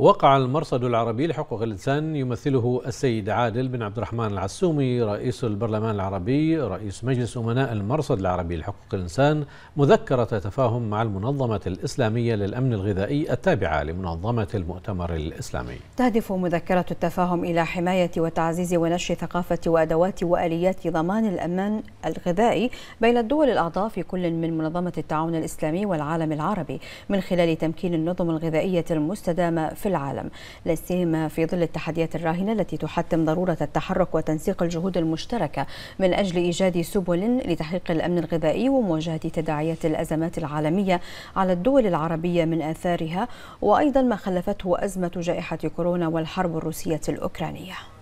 وقع المرصد العربي لحقوق الإنسان يمثله السيد عادل بن عبد الرحمن العسومي رئيس البرلمان العربي رئيس مجلس أمناء المرصد العربي لحقوق الإنسان مذكرة تفاهم مع المنظمة الإسلامية للأمن الغذائي التابعة لمنظمة المؤتمر الإسلامي تهدف مذكرة التفاهم إلى حماية وتعزيز ونشر ثقافة وأدوات وآليات ضمان الأمان الغذائي بين الدول الأعضاء في كل من منظمة التعاون الإسلامي والعالم العربي من خلال تمكين النظم الغذائية المستدامة في العالم لا سيما في ظل التحديات الراهنة التي تحتم ضرورة التحرك وتنسيق الجهود المشتركة من أجل إيجاد سبل لتحقيق الأمن الغذائي ومواجهة تداعيات الأزمات العالمية على الدول العربية من آثارها وأيضا ما خلفته أزمة جائحة كورونا والحرب الروسية الأوكرانية